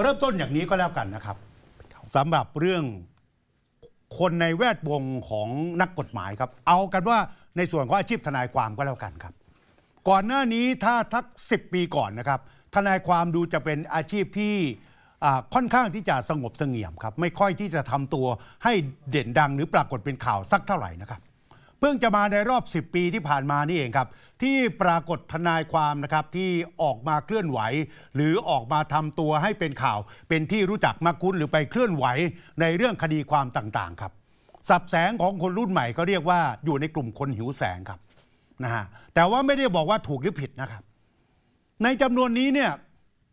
เริ่มต้นอย่างนี้ก็แล้วกันนะครับสำหรับเรื่องคนในแวดวงของนักกฎหมายครับ เอากันว่าในส่วนของอาชีพทนายความก็แล้วกันครับ ก่อนหน้านี้ถ้าทักสิบปีก่อนนะครับ ทนายความดูจะเป็นอาชีพที่ค่อนข้างที่จะสงบเสงี่ยมครับ ไม่ค่อยที่จะทำตัวให้เด่นดังหรือปรากฏเป็นข่าวสักเท่าไหร่นะครับเพิ่งจะมาในรอบ10ปีที่ผ่านมานี่เองครับ ที่ปรากฏทนายความนะครับที่ออกมาเคลื่อนไหว หรือออกมาทำตัวให้เป็นข่าว เป็นที่รู้จักมากคุ้นหรือไปเคลื่อนไหวในเรื่องคดีความต่างๆครับ สับแสงของคนรุ่นใหม่ก็เรียกว่าอยู่ในกลุ่มคนหิวแสงครับนะฮะแต่ว่าไม่ได้บอกว่าถูกหรือผิดนะครับ ในจำนวนนี้เนี่ย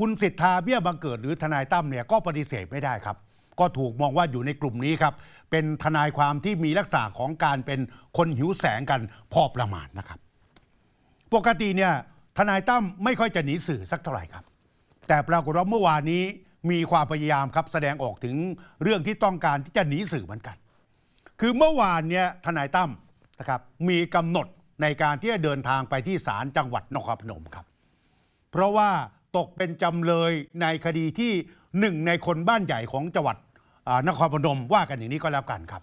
คุณสิทธาเบี้ยบังเกิด หรือทนายตั้มเนี่ยก็ปฏิเสธไม่ได้ครับก็ถูกมองว่าอยู่ในกลุ่มนี้ครับเป็นทนายความที่มีลักษณะของการเป็นคนหิวแสงกันพอประมาณนะครับปกติเนี่ยทนายตั้มไม่ค่อยจะหนีสื่อสักเท่าไหร่ครับ แต่ปรากฏว่าเมื่อวานนี้มีความพยายามครับแสดงออกถึงเรื่องที่ต้องการที่จะหนีสื่อเหมือนกัน คือเมื่อวานเนี่ยทนายตั้มนะครับมีกำหนดในการที่จะเดินทางไปที่ศาลจังหวัดนครพนมครับ เพราะว่าตกเป็นจำเลยในคดีที่หนึ่ง ในคนบ้านใหญ่ของจังหวัดนครพนมว่ากันอย่างนี้ก็แล้วกันครับ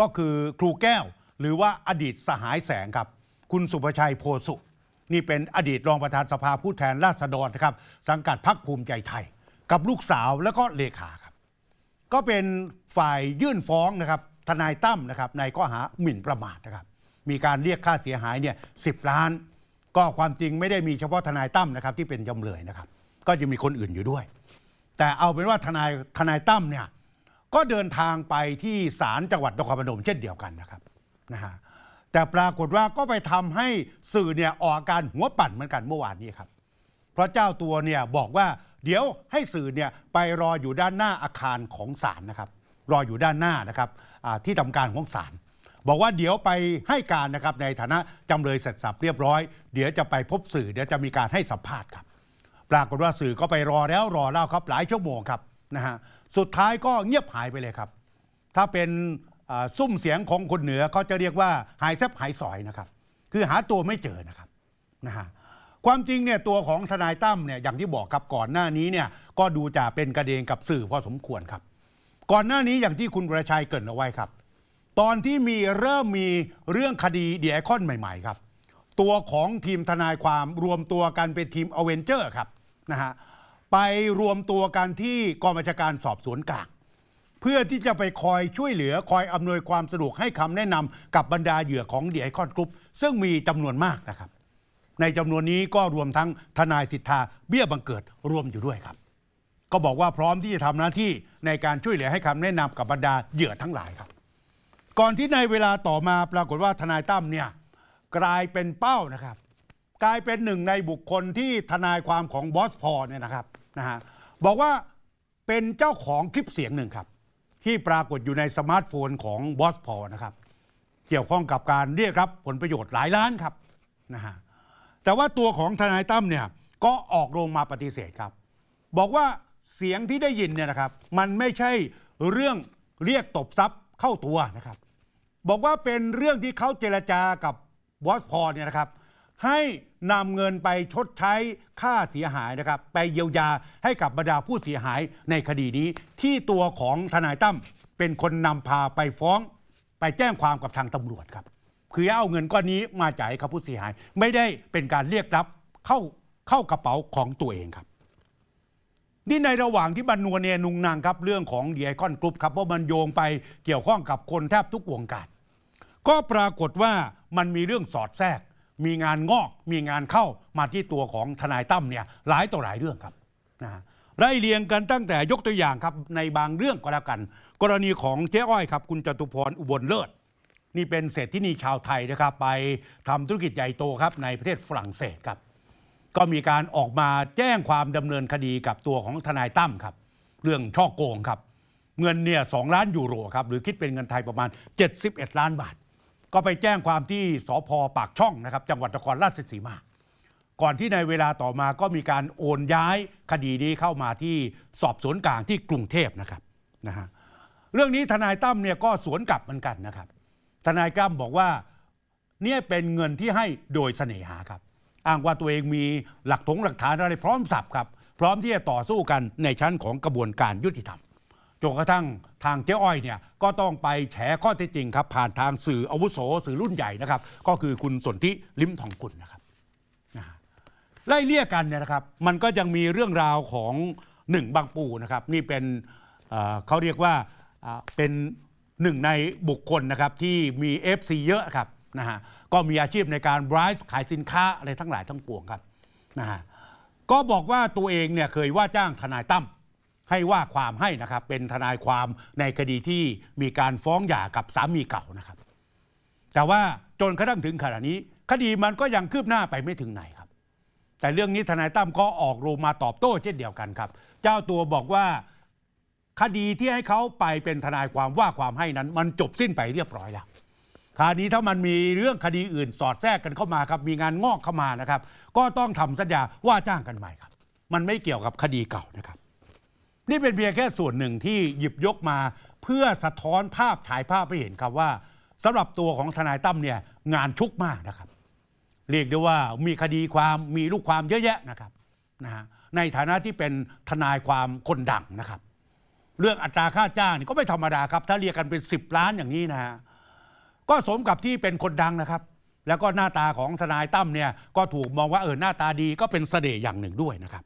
ก็คือครูแก้วหรือว่าอดีตสหายแสงครับ คุณสุภชัยโพสุ นี่เป็นอดีตรองประธานสภาผู้แทนราษฎรนะครับสังกัดพรรคภูมิใจไทย กับลูกสาวแล้วก็เลขาครับก็เป็นฝ่ายยื่นฟ้องนะครับทนายตั้มนะครับในข้อหาหมิ่นประมาทนะครับมีการเรียกค่าเสียหายเนี่ยสิล้าน ก็ความจริงไม่ได้มีเฉพาะทนายตั้มนะครับที่เป็นจำเลยนะครับ ก็จะมีคนอื่นอยู่ด้วย แต่เอาเป็นว่าทนายทนายตั้มเนี่ยก็เดินทางไปที่ศาลจังหวัดนครปฐมเช่นเดียวกันนะครับนะฮะแต่ปรากฏว่าก็ไปทำให้สื่อเนี่ยออกอาการหัวปั่นเหมือนกันเมื่อวานนี้ครับเพราะเจ้าตัวเนี่ยบอกว่าเดี๋ยวให้สื่อเนี่ยไปรออยู่ด้านหน้าอาคารของศาลนะครับ รออยู่ด้านหน้านะครับที่ทำการของศาลบอกว่าเดี๋ยวไปให้การนะครับในฐานะจำเลยเสร็จสับเรียบร้อย เดี๋ยวจะไปพบสื่อเดี๋ยวจะมีการให้สัมภาษณ์ครับ ปรากฏว่าสื่อก็ไปรอแล้วรอเล่าครับ หลายชั่วโมงครับนะฮะสุดท้ายก็เงียบหายไปเลยครับ ถ้าเป็นซุ้มเสียงของคนเหนือเขาจะเรียกว่า หายแซบหายสอยนะครับ คือหาตัวไม่เจอนะครับ นะฮะ ความจริงเนี่ยตัวของทนายตั้มเนี่ยอย่างที่บอกครับก่อนหน้านี้เนี่ย ก็ดูจะเป็นกระเดงกับสื่อพอสมควรครับ ก่อนหน้านี้อย่างที่คุณประชัยเกิดเอาไว้ครับ ตอนที่มีเริ่มมีเรื่องคดีเดียคอนใหม่ ๆ ครับ ตัวของทีมทนายความรวมตัวกันเป็นทีมอเวนเจอร์ครับ นะฮะไปรวมตัวกันที่กองบัญชาการสอบสวนกลางเพื่อที่จะไปคอยช่วยเหลือคอยอำนวยความสะดวกให้คำแนะนำกับบรรดาเหยื่อของเดียคอนกรุ๊ปซึ่งมีจำนวนมากนะครับ ในจำนวนนี้ก็รวมทั้งทนายสิทธาเบี้ยบังเกิดรวมอยู่ด้วยครับ ก็บอกว่าพร้อมที่จะทำหน้าที่ในการช่วยเหลือให้คำแนะนำกับบรรดาเหยื่อทั้งหลายครับ ก่อนที่ในเวลาต่อมาปรากฏว่าทนายตั้มเนี่ย กลายเป็นเป้านะครับ กลายเป็นหนึ่งในบุคคลที่ทนายความของบอสพอเนี่ยนะครับนะฮะบอกว่าเป็นเจ้าของคลิปเสียงหนึ่งครับ ที่ปรากฏอยู่ในสมาร์ทโฟนของบอสพอนะครับเกี่ยวข้องกับการเรียกรับผลประโยชน์หลายล้านครับนะฮะแต่ว่าตัวของทนายตั้มเนี่ยก็ออกโรงมาปฏิเสธครับบอกว่าเสียงที่ได้ยินเนี่ยนะครับมันไม่ใช่เรื่องเรียกตบทรัพย์เข้าตัวนะครับบอกว่าเป็นเรื่องที่เขาเจรจากับบอสพอเนี่ยนะครับให้นำเงินไปชดใช้ค่าเสียหายนะครับ ไปเยียวยาให้กับบรรดาผู้เสียหายในคดีนี้ ที่ตัวของทนายตั้มเป็นคนนำพาไปฟ้องไปแจ้งความกับทางตำรวจครับ คือเอาเงินก้อนนี้มาจ่ายกับผู้เสียหาย ไม่ได้เป็นการเรียกรับเข้าเข้ากระเป๋าของตัวเองครับ นี่ในระหว่างที่บรรนวเนนุงนางครับ เรื่องของเดียคอนกรุ๊ปครับ เพราะมันโยงไปเกี่ยวข้องกับคนแทบทุกวงการก็ปรากฏว่ามันมีเรื่องสอดแทรกมีงานงอกมีงานเข้ามาที่ตัวของทนายตั้มเนี่ยหลายต่อหลายเรื่องครับนะไล่เรียงกันตั้งแต่ยกตัวอย่างครับในบางเรื่องก็แล้วกัน กรณีของเจ๊อ้อยครับคุณจตุพรอุบลเลิศ นี่เป็นเศรษฐินีชาวไทยนะครับไปทำธุรกิจใหญ่โตครับในประเทศฝรั่งเศสครับ ก็มีการออกมาแจ้งความดำเนินคดีกับตัวของทนายตั้มครับ เรื่องช่อโกงครับ เงินเนี่ยสล้านยูโรครับหรือคิดเป็นเงินไทยประมาณ 71 ล้านบาทก็ไปแจ้งความที่สพปากช่องนะครับ จังหวัดนครราชสีมาก่อนที่ในเวลาต่อมาก็มีการโอนย้ายคดีนี้เข้ามาที่สอบสวนกลางที่กรุงเทพนะครับนะฮะเรื่องนี้ทนายตั้มเนี่ยก็สวนกลับเหมือนกันนะครับทนายตั้มบอกว่าเนี่ยเป็นเงินที่ให้โดยเสน่หาครับอ้างว่าตัวเองมีหลักถงหลักฐานอะไรพร้อมสับครับพร้อมที่จะต่อสู้กันในชั้นของกระบวนการยุติธรรมจนกระทั่งทางเจ๊อ้อยเนี่ยก็ต้องไปแฉข้อเท็จจริงครับผ่านทางสื่ออาวุโส สื่อรุ่นใหญ่นะครับก็คือคุณสนธิลิ้มทองกุลนะครับไล่เลี่ยกันเนี่ยนะครับมันก็ยังมีเรื่องราวของหนึ่งบางปูนะครับนี่เป็นเขาเรียกว่าเป็นหนึ่งในบุคคลนะครับที่มี FC เยอะครับนะฮะก็มีอาชีพในการไรฟ์ขายสินค้าอะไรทั้งหลายทั้งปวงครับนะฮะก็บอกว่าตัวเองเนี่ยเคยว่าจ้างทนายตั้มให้ว่าความให้นะครับ เป็นทนายความในคดีที่มีการฟ้องหย่ากับสามีเก่านะครับแต่ว่าจนกระทั่งถึงขณะนี้ คดีมันก็ยังคืบหน้าไปไม่ถึงไหนครับ แต่เรื่องนี้ทนายตั้มก็ออกโรงมาตอบโต้เช่นเดียวกันครับ เจ้าตัวบอกว่า คดีที่ให้เขาไปเป็นทนายความว่าความให้นั้น มันจบสิ้นไปเรียบร้อยแล้วคราวนี้ถ้ามันมีเรื่องคดีอื่นสอดแทรกกันเข้ามาครับ มีงานงอกเข้ามานะครับ ก็ต้องทำสัญญาว่าจ้างกันใหม่ครับ มันไม่เกี่ยวกับคดีเก่านะครับนี่เป็นเพียงแค่ส่วนหนึ่งที่หยิบยกมาเพื่อสะท้อนภาพถ่ายภาพไปเห็นครับว่าสำหรับตัวของทนายตั้มเนี่ยงานชุกมากนะครับ เรียกได้ว่ามีคดีความมีลูกความเยอะแยะนะครับนะฮะในฐานะที่เป็นทนายความคนดังนะครับ เรื่องอัตราค่าจ้างก็ไม่ธรรมดาครับ ถ้าเรียกกันเป็น 10 ล้านอย่างนี้นะฮะก็สมกับที่เป็นคนดังนะครับ แล้วก็หน้าตาของทนายตั้มเนี่ยก็ถูกมองว่าเออหน้าตาดีก็เป็นเสน่ห์อย่างหนึ่งด้วยนะครับ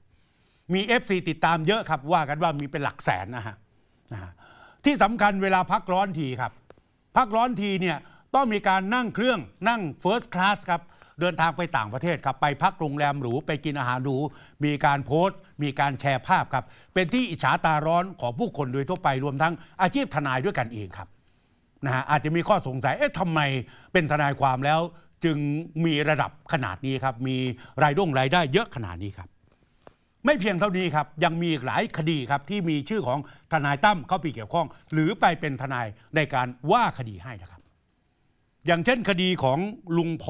มี FC ติดตามเยอะครับว่ากันว่ามีเป็นหลักแสนนะฮะที่สำคัญเวลาพักร้อนทีครับ พักร้อนทีเนี่ยต้องมีการนั่งเครื่อง นั่ง First Class ครับเดินทางไปต่างประเทศครับ ไปพักโรงแรมหรู ไปกินอาหารหรู มีการโพสต์ มีการแชร์ภาพครับเป็นที่อิจฉาตาร้อนของผู้คนโดยทั่วไปรวมทั้งอาชีพทนายด้วยกันเองครับนะฮะอาจจะมีข้อสงสัยเอ๊ะทำไมเป็นทนายความแล้วจึงมีระดับขนาดนี้ครับมีรายรุ่งรายได้เยอะขนาดนี้ครับไม่เพียงเท่านี้ครับยังมีหลายคดีครับที่มีชื่อของทนายตั้มเข้าไปเกี่ยวข้อง หรือไปเป็นทนายในการว่าคดีให้นะครับ อย่างเช่น คดีของลุงพ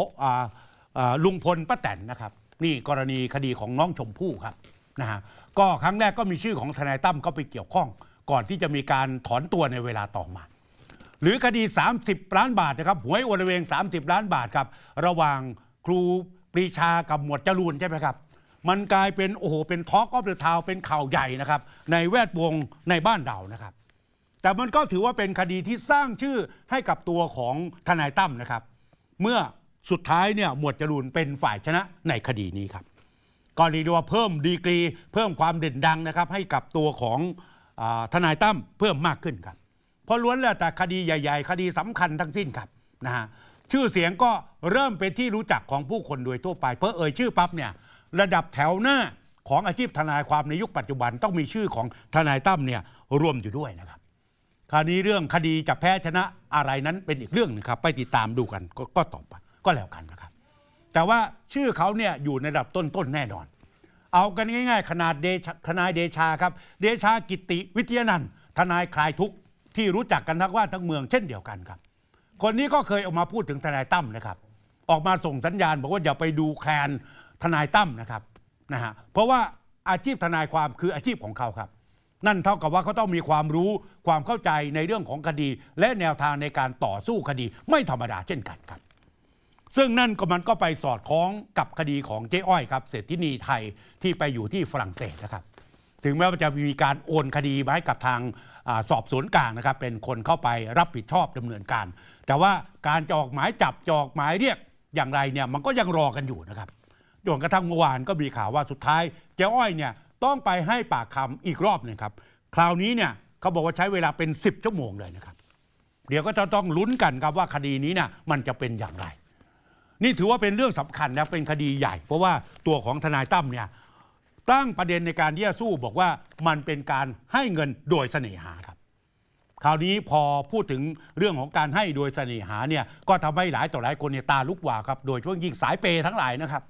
ลุงพลป้าแตนนะครับนี่กรณีคดีของน้องชมพู่ครับนะฮะก็ครั้งแรกก็มีชื่อของทนายตั้มเข้าไปเกี่ยวข้อง ก่อนที่จะมีการถอนตัวในเวลาต่อมา หรือคดี 30ล้านบาทนะครับหวยอลเวง30 ล้านบาทครับระหว่างครูปรีชากับหมวดจรูนใช่ไหมครับมันกลายเป็นโอ้โหเป็นท็อกอ็เป็นทาวเป็นข่าวใหญ่นะครับในแวดวงในบ้านเรานะครับแต่มันก็ถือว่าเป็นคดีที่สร้างชื่อให้กับตัวของทนายตั้มนะครับ เมื่อสุดท้ายเนี่ยหมวดจรูนเป็นฝ่ายชนะในคดีนี้ครับก็ดรียว่าเพิ่มดีกรีเพิ่มความเด่นดังนะครับให้กับตัวของทนายตั้มเพิ่มมากขึ้นครับเพราะล้วนแล้วแต่คดีใหญ่ๆ คดีสำคัญทั้งสิ้นครับนะฮะชื่อเสียงก็เริ่มเป็นที่รู้จักของผู้คนโดยทั่วไปเพราะเอ่ยชื่อปั๊บเนี่ยระดับแถวหน้าของอาชีพทนายความในยุคปัจจุบัน ต้องมีชื่อของทนายตั้มเนี่ยรวมอยู่ด้วยนะครับ คราวนี้เรื่องคดีจะแพ้ ชนะอะไรนั้นเป็นอีกเรื่องนึงครับไปติดตามดูกันกก็ต่อไปก็แล้วกันนะครับ แต่ว่าชื่อเขาเนี่ยอยู่ในระดับต้นๆแน่นอน เอากันง่าย ๆ ขนาดเดชทนายเดชาครับ เดชากิติวิทยานันท์ทนายคลายทุกที่รู้จักกัน ทั้งว่าทั้งเมืองเช่นเดียวกันครับคนนี้ก็เคยออกมาพูดถึงทนายตั้มนะครับ ออกมาส่งสัญญาณบอกว่าอย่าไปดูแคลนทนายตั้มนะครับนะฮะเพราะว่าอาชีพทนายความคืออาชีพของเขาครับ นั่นเท่ากับว่าเขาต้องมีความรู้ความเข้าใจในเรื่องของคดี และแนวทางในการต่อสู้คดี ไม่ธรรมดาเช่นกันครับซึ่งนั่นก็มันก็ไปสอดคล้องกับคดีของเจ๊อ้อยครับเศรษฐินีไทยที่ไปอยู่ที่ฝรั่งเศสนะครับ ถึงแม้ว่าจะมีการโอนคดีไว้กับทางอสอบสวนกลางนะครับ เป็นคนเข้าไปรับผิดชอบดำเนินการแต่ว่าการจอกหมายจับจอกหมายเรียกอย่างไรเนี่ยมันก็ยังรอกันอยู่นะครับจนกระทั่งเมื่อวานก็มีข่าวว่าสุดท้ายเจ๊อ้อยเนี่ยต้องไปให้ปากคำอีกรอบหนึ่งครับคราวนี้เนี่ยเขาบอกว่าใช้เวลาเป็น10ชั่วโมงเลยนะครับ เดี๋ยวก็จะต้องลุ้นกันครับว่าคดีนี้เนี่ยมันจะเป็นอย่างไร นี่ถือว่าเป็นเรื่องสำคัญนะเป็นคดีใหญ่ เพราะว่าตัวของทนายตั้มเนี่ยตั้งประเด็นในการที่จะสู้ บอกว่ามันเป็นการให้เงินโดยเสน่หาครับ คราวนี้พอพูดถึงเรื่องของการให้โดยเสน่หาเนี่ยก็ทำให้หลายต่อหลายคนเนี่ยตาลุกวาวครับโดยเฉพาะยิ่งสายเปทั้งหลายนะครับ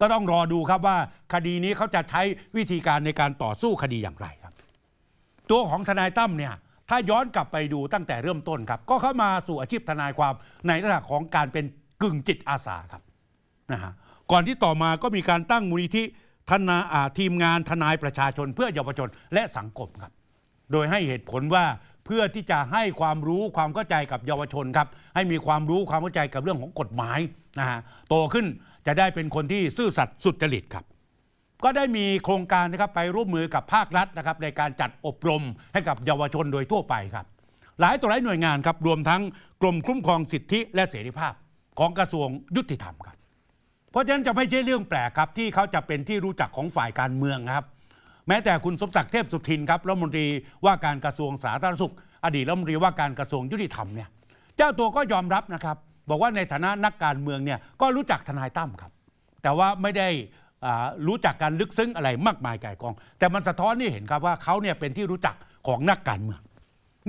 ก็ต้องรอดูครับว่าคดีนี้เขาจะใช้วิธีการในการต่อสู้คดีอย่างไรครับตัวของทนายตั้มเนี่ยถ้าย้อนกลับไปดูตั้งแต่เริ่มต้นครับก็เข้ามาสู่อาชีพทนายความในลักษณะของการเป็นกึ่งจิตอาสาครับนะฮะก่อนที่ต่อมาก็มีการตั้งมูลนิธิทนาอาทีมงานทนายประชาชน เพื่อเยาวชนและสังคมครับโดยให้เหตุผลว่าเพื่อที่จะให้ความรู้ความเข้าใจกับเยาวชนครับให้มีความรู้ความเข้าใจกับเรื่องของกฎหมายนะฮะโตขึ้นจะได้เป็นคนที่ซื่อสัตย์สุจริตครับ ก็ได้มีโครงการนะครับไปร่วมมือกับภาครัฐนะครับ ในการจัดอบรมให้กับเยาวชนโดยทั่วไปครับ หลายตัวหลายหน่วยงานครับรวมทั้งกรมคุ้มครองสิทธิและเสรีภาพ ของกระทรวงยุติธรรมครับเพราะฉะนั้นจะไม่ใช่เรื่องแปลกครับ ที่เขาจะเป็นที่รู้จักของฝ่ายการเมืองครับ แม้แต่คุณสมศักดิ์เทพสุทินครับรัฐมนตรีว่าการกระทรวงสาธารณสุข อดีตรัฐมนตรีว่าการกระทรวงยุติธรรมเนี่ยเจ้าตัวก็ยอมรับนะครับบอกว่าในฐานะนักการเมืองเนี่ยก็รู้จักทนายตั้มครับแต่ว่าไม่ได้รู้จักการลึกซึ้งอะไรมากมายไก่กองแต่มันสะท้อนนี่เห็นครับว่าเขาเนี่ยเป็นที่รู้จักของนักการเมือง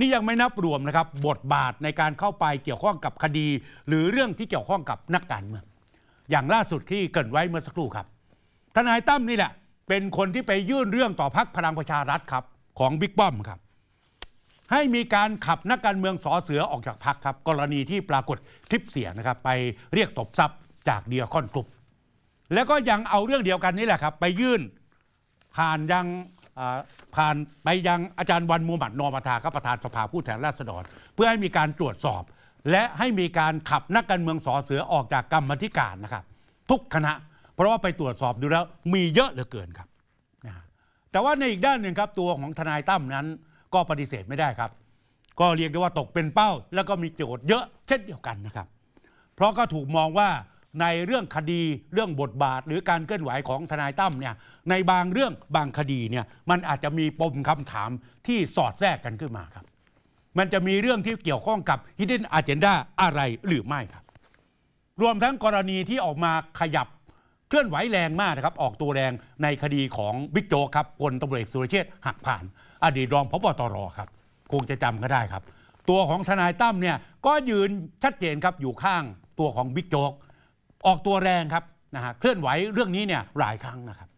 นี่ยังไม่นับรวมนะครับบทบาทในการเข้าไปเกี่ยวข้องกับคดี หรือเรื่องที่เกี่ยวข้องกับนักการเมือง อย่างล่าสุดที่เกิดไว้เมื่อสักครู่ครับ ทนายตั้มนี่แหละเป็นคนที่ไปยื่นเรื่องต่อพักพลังประชารัฐครับของบิ๊กป้อมครับให้มีการขับนักการเมืองสอเสือออกจากพักครับ กรณีที่ปรากฏคลิปเสียงนะครับ ไปเรียกตบทรัพย์จากเดียคอนกลุ่มแล้วก็ยังเอาเรื่องเดียวกันนี่แหละครับ ไปยื่นผ่านยังผ่านไปยังอาจารย์วันมูมัดนอมาทาครับประธานสภาผู้แทนราษฎรเพื่อให้มีการตรวจสอบและให้มีการขับนักการเมืองสอเสือออกจากกรรมธิการนะครับ ทุกคณะ เพราะว่าไปตรวจสอบดูแล้วมีเยอะเหลือเกินครับแต่ว่าในอีกด้านหนึ่งครับตัวของทนายตั้มนั้นก็ปฏิเสธไม่ได้ครับ ก็เรียกได้ว่าตกเป็นเป้า แล้วก็มีโจทย์เยอะเช่นเดียวกันนะครับ เพราะก็ถูกมองว่าในเรื่องคดีเรื่องบทบาท หรือการเคลื่อนไหวของทนายตั้มเนี่ยในบางเรื่องบางคดีเนี่ยมันอาจจะมีปมคำถามที่สอดแทรกกันขึ้นมาครับ มันจะมีเรื่องที่เกี่ยวข้องกับ hidden agenda อะไรหรือไม่ครับ รวมทั้งกรณีที่ออกมาขยับเคลื่อนไหวแรงมากนะครับออกตัวแรงในคดีของบิ๊กโจ๊กครับพลตำรวจสุรเชษฐ์หักผ่าน อดีตรองพบตรครับคงจะจำก็ได้ครับ ตัวของทนายตั้มเนี่ยก็ยืนชัดเจนครับอยู่ข้างตัวของบิ๊กโจ๊กออกตัวแรงครับนะฮะเคลื่อนไหวเรื่องนี้เนี่ยหลายครั้งนะครับ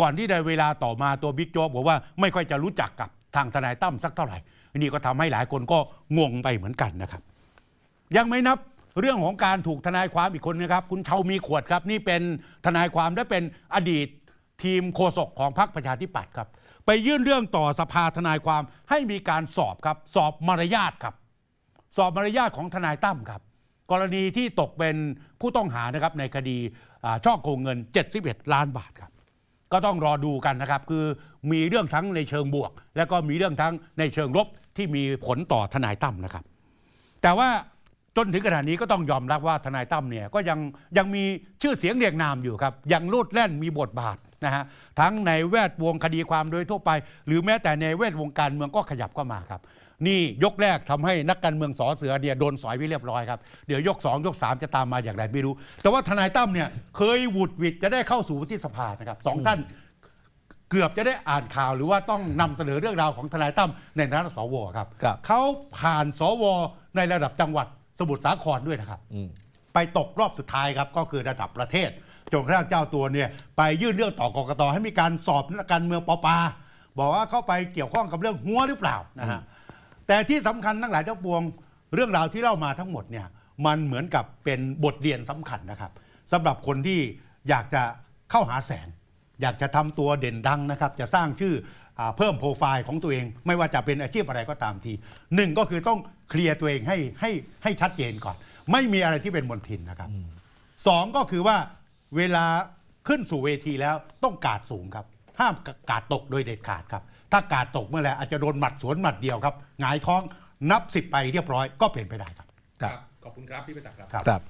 ก่อนที่ในเวลาต่อมาตัวบิ๊กโจ๊กบอกว่าไม่ค่อยจะรู้จักกับทางทนายตั้มสักเท่าไหร่นี่ก็ทำให้หลายคนก็งงไปเหมือนกันนะครับ ยังไม่นับเรื่องของการถูกทนายความอีกคนนะครับ คุณเชามีขวดครับนี่เป็นทนายความ และเป็นอดีตทีมโฆษกของพรรคประชาธิปัตย์ครับ ไปยื่นเรื่องต่อสภาทนายความให้มีการสอบครับ สอบมารยาทครับสอบมารยาทของทนายตั้มครับ กรณีที่ตกเป็นผู้ต้องหานะครับในคดีช่อโกงเงิน 71 ล้านบาทครับ ก็ต้องรอดูกันนะครับ คือมีเรื่องทั้งในเชิงบวก และก็มีเรื่องทั้งในเชิงลบที่มีผลต่อทนายตั้มนะครับ แต่ว่าจนถึงขณะนี้ก็ต้องยอมรับว่าทนายตั้มเนี่ยก็ยังยังมีชื่อเสียงเรียงนามอยู่ครับยังลูดแล่นมีบทบาทนะฮะทั้งในแวดวงคดีความโดยทั่วไป หรือแม้แต่ในแวดวงการเมืองก็ขยับเข้ามาครับนี่ยกแรกทำให้นักการเมืองสอเสือเนี่ยโดนสอยไปเรียบร้อยครับเดี๋ยวยก2ยก3จะตามมาอย่างไรไม่รู้ แต่ว่าทนายตั้มเนี่ยเคยหวุดวิดจะได้เข้าสู่ที่สภานะครับสองท่านเกือบจะได้อ่านข่าวหรือว่าต้องนำเสนอเรื่องราวของทนายตั้มในฐานะสวครับเขาผ่านสวในระดับจังหวัดสมุทรสาครด้วยนะครับไปตกรอบสุดท้ายครับก็คือระดับประเทศจนกระทั่งเจ้าตัวเนี่ยไปยื่นเรื่องต่อกรกต ให้มีการสอบนักการเมืองปปา บอกว่าเข้าไปเกี่ยวข้องกับเรื่องหัวหรือเปล่านะฮะแต่ที่สำคัญทั้งหลายทั้งปวงเรื่องราวที่เล่ามาทั้งหมดเนี่ยมันเหมือนกับเป็นบทเรียนสำคัญนะครับ สำหรับคนที่อยากจะเข้าหาแสงอยากจะทำตัวเด่นดังนะครับ จะสร้างชื่อเพิ่มโปรไฟล์ของตัวเองไม่ว่าจะเป็นอาชีพอะไรก็ตามทีหนึ่งก็คือต้องเคลียร์ตัวเองให้ให้ให้ชัดเจนก่อน ไม่มีอะไรที่เป็นมลทินนะครับสองก็คือว่าเวลาขึ้นสู่เวทีแล้วต้องกาดสูงครับ ห้ามกาดตกโดยเด็ดขาดครับ ถ้ากาดตกเมื่อไหร่อาจจะโดนหมัดสวนหมัดเดียวครับหงายท้องนับสิบไปเรียบร้อยก็เป็นไปได้ครับครับขอบคุณครับพี่ประจักษ์ครับครับ